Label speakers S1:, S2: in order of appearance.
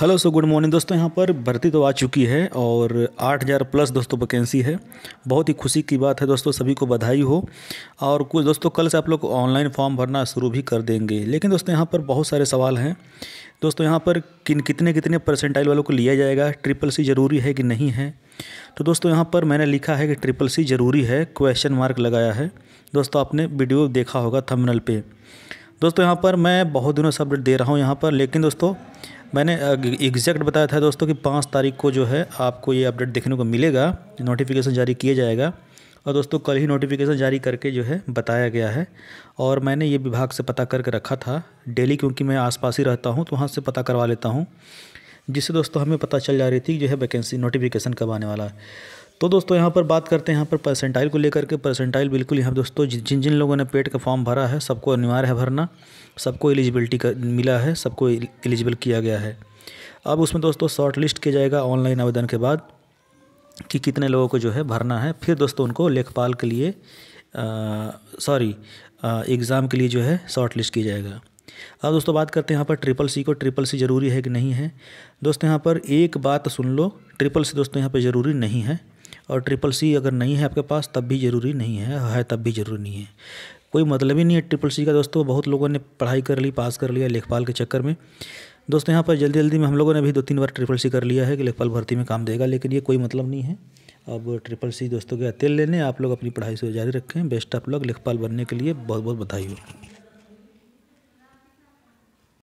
S1: hello so good morning दोस्तों यहाँ पर भर्ती तो आ चुकी है और 8000 प्लस दोस्तों वैकेंसी है बहुत ही खुशी की बात है दोस्तों सभी को बधाई हो और कुछ दोस्तों कल से आप लोग ऑनलाइन फॉर्म भरना शुरू भी कर देंगे लेकिन दोस्तों यहाँ पर बहुत सारे सवाल हैं दोस्तों यहाँ पर किन कितने कितने परसेंटाइल वालों को लिया जाएगा ट्रिपल सी ज़रूरी है कि नहीं है तो दोस्तों यहाँ पर मैंने लिखा है कि ट्रिपल सी ज़रूरी है क्वेश्चन मार्क लगाया है दोस्तों आपने वीडियो देखा होगा थमनल पर दोस्तों यहाँ पर मैं बहुत दिनों से अपडेट दे रहा हूँ यहाँ पर लेकिन दोस्तों मैंने एग्जैक्ट बताया था दोस्तों कि पाँच तारीख को जो है आपको ये अपडेट देखने को मिलेगा नोटिफिकेशन जारी किया जाएगा और दोस्तों कल ही नोटिफिकेशन जारी करके जो है बताया गया है और मैंने ये विभाग से पता करके रखा था डेली क्योंकि मैं आसपास ही रहता हूँ तो वहाँ से पता करवा लेता हूँ जिससे दोस्तों हमें पता चल जा रही थी जो है वैकेंसी नोटिफिकेशन कब आने वाला है तो दोस्तों यहाँ पर बात करते हैं यहाँ पर परसेंटाइल को लेकर के परसेंटाइल बिल्कुल यहाँ दोस्तों जिन जिन लोगों ने पेट का फॉर्म भरा है सबको अनिवार्य है भरना सबको एलिजिबिलिटी का मिला है सबको एलिजिबल किया गया है अब उसमें दोस्तों शॉर्ट लिस्ट किया जाएगा ऑनलाइन आवेदन के बाद कि कितने लोगों को जो है भरना है फिर दोस्तों उनको लेखपाल के लिए सॉरी एग्ज़ाम के लिए जो है शॉर्ट लिस्ट किया जाएगा अब दोस्तों बात करते हैं यहाँ पर ट्रिपल सी को ट्रिपल सी ज़रूरी है कि नहीं है दोस्तों यहाँ पर एक बात सुन लो ट्रिपल सी दोस्तों यहाँ पर ज़रूरी नहीं है और ट्रिपल सी अगर नहीं है आपके पास तब भी ज़रूरी नहीं है है तब भी ज़रूरी नहीं है कोई मतलब ही नहीं है ट्रिपल सी का दोस्तों बहुत लोगों ने पढ़ाई कर ली पास कर लिया लेखपाल के चक्कर में दोस्तों यहाँ पर जल्दी जल्दी में हम लोगों ने भी दो तीन बार ट्रिपल सी कर लिया है कि लेखपाल भर्ती में काम देगा लेकिन ये कोई मतलब नहीं है अब ट्रिपल सी दोस्तों के तेल लेने आप लोग अपनी पढ़ाई से जारी रखें बेस्ट आप लोग लेखपाल बनने के लिए बहुत बहुत बधाई हो